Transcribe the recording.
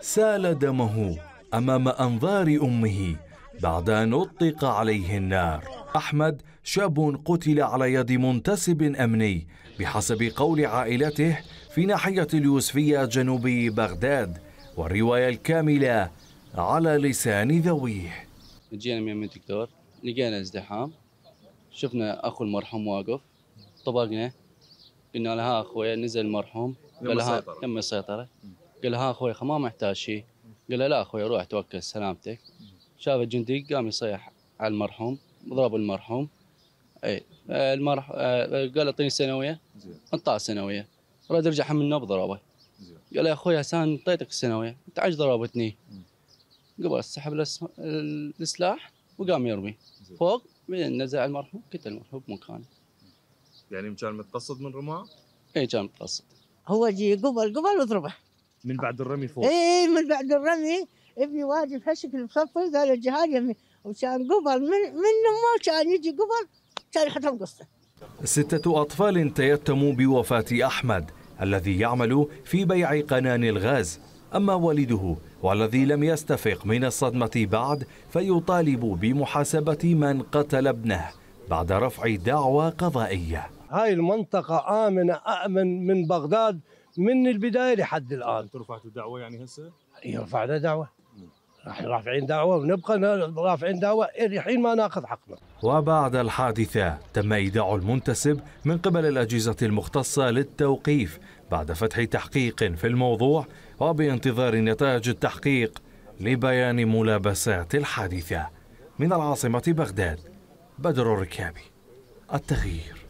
سال دمه أمام أنظار أمه بعد أن أطلق عليه النار أحمد شاب قتل على يد منتسب أمني بحسب قول عائلته في ناحية اليوسفية جنوبي بغداد والرواية الكاملة على لسان ذويه جينا من يوم الدكتور لقينا ازدحام شفنا أخو المرحوم واقف طبقنا قلنا لها أخويا نزل المرحوم لها تم السيطرة قال ها اخوي ما محتاج شيء قال له لا اخوي روح توكل سلامتك شاف الجندي قام يصيح على المرحوم ضرب المرحوم اي المرح آه، قال اعطيني ثانويه انطاه ثانويه رد رجع النوب بضربه قال يا اخوي هسان اعطيتك الثانويه انت عاد ضربتني قبل سحب السلاح وقام يرمي فوق من نزع المرحوم قتل المرحوم بمكانه يعني كان متقصد من رماه؟ اي كان متقصد هو جي قبل قبل وضربه من بعد الرمي فوق اي إيه، من بعد الرمي ابني واقف هالشكل مصفر قال الجهال يمي وكان قبل من من امه كان يجي قبل كان يحطهم قصه ستة أطفال تيتموا بوفاة أحمد الذي يعمل في بيع قنان الغاز أما والده والذي لم يستفق من الصدمة بعد فيطالب بمحاسبة من قتل ابنه بعد رفع دعوى قضائية هاي المنطقة آمنة أأمن من بغداد من البدايه لحد الان انتم رفعتوا دعوه يعني هسه؟ اي رفعنا دعوه راح رافعين دعوه ونبقى رافعين دعوه الحين ما ناخذ حقنا. وبعد الحادثه تم ايداع المنتسب من قبل الاجهزه المختصه للتوقيف بعد فتح تحقيق في الموضوع وبانتظار نتائج التحقيق لبيان ملابسات الحادثه. من العاصمه بغداد بدر الركابي التغيير